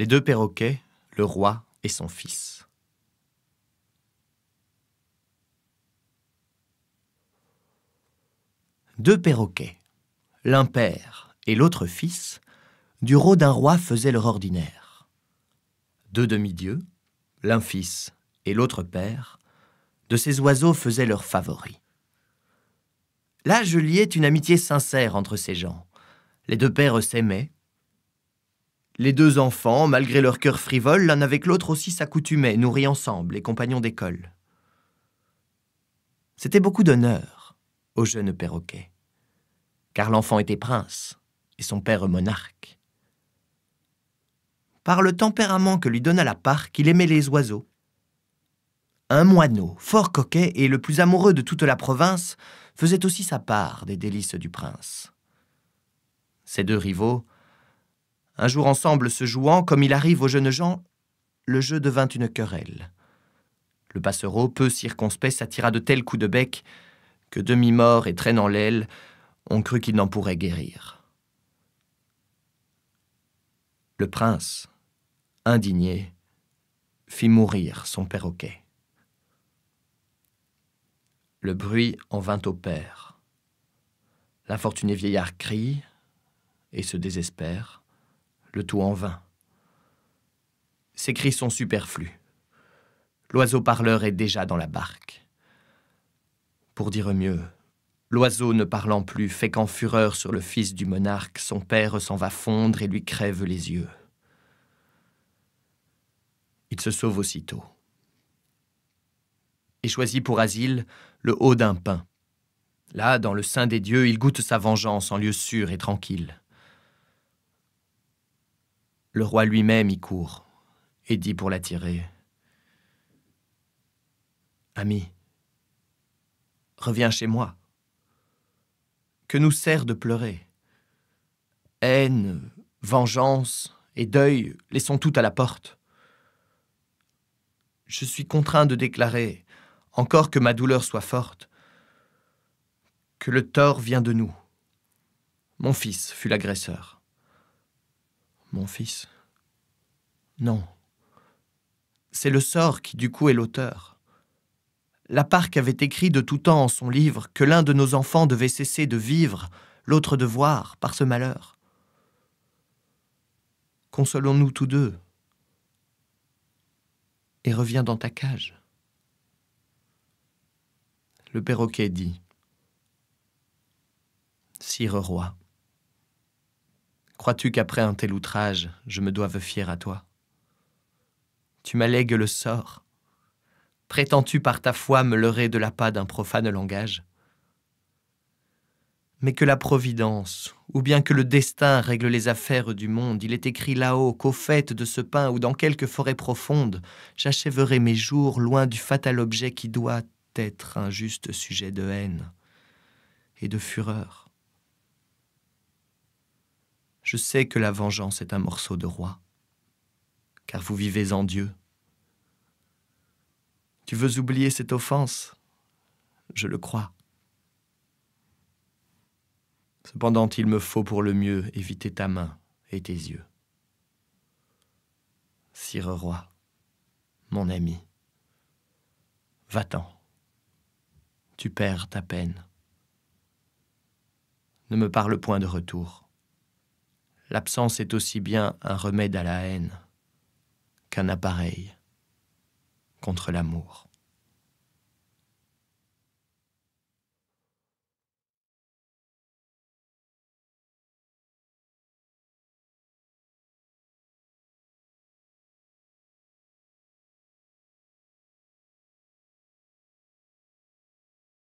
les deux perroquets, le roi et son fils. Deux perroquets, l'un père et l'autre fils, du rôle d'un roi faisaient leur ordinaire. Deux demi-dieux, l'un fils et l'autre père, de ces oiseaux faisaient leur favori. Là, je liais une amitié sincère entre ces gens. Les deux pères s'aimaient, les deux enfants, malgré leur cœur frivole, l'un avec l'autre aussi s'accoutumaient, nourris ensemble, les compagnons d'école. C'était beaucoup d'honneur au jeune perroquet, car l'enfant était prince et son père monarque. Par le tempérament que lui donna la parque, il aimait les oiseaux. Un moineau, fort coquet et le plus amoureux de toute la province, faisait aussi sa part des délices du prince. Ces deux rivaux, un jour ensemble se jouant, comme il arrive aux jeunes gens, le jeu devint une querelle. Le passereau, peu circonspect, s'attira de tels coups de bec que, demi-mort et traînant l'aile, on crut qu'il n'en pourrait guérir. Le prince, indigné, fit mourir son perroquet. Le bruit en vint au père. L'infortuné vieillard crie et se désespère le tout en vain. Ses cris sont superflus. L'oiseau parleur est déjà dans la barque. Pour dire mieux, l'oiseau ne parlant plus fait qu'en fureur sur le fils du monarque, son père s'en va fondre et lui crève les yeux. Il se sauve aussitôt et choisit pour asile le haut d'un pin. Là, dans le sein des dieux, il goûte sa vengeance en lieu sûr et tranquille. Le roi lui-même y court et dit pour l'attirer Ami, reviens chez moi. Que nous sert de pleurer Haine, vengeance et deuil, laissons tout à la porte. Je suis contraint de déclarer, encore que ma douleur soit forte, que le tort vient de nous. Mon fils fut l'agresseur mon fils. Non. C'est le sort qui du coup est l'auteur. La Parc avait écrit de tout temps en son livre que l'un de nos enfants devait cesser de vivre, l'autre de voir, par ce malheur. Consolons-nous tous deux. Et reviens dans ta cage. Le perroquet dit Sire roi, Crois-tu qu'après un tel outrage, je me doive fier à toi Tu m'allègues le sort. Prétends-tu par ta foi me leurrer de l'appât d'un profane langage Mais que la Providence, ou bien que le destin règle les affaires du monde, il est écrit là-haut qu'au fait de ce pain ou dans quelque forêt profonde, j'achèverai mes jours loin du fatal objet qui doit être un juste sujet de haine et de fureur. Je sais que la vengeance est un morceau de roi, car vous vivez en Dieu. Tu veux oublier cette offense Je le crois. Cependant, il me faut pour le mieux éviter ta main et tes yeux. Sire roi, mon ami, va-t'en. Tu perds ta peine. Ne me parle point de retour l'absence est aussi bien un remède à la haine qu'un appareil contre l'amour.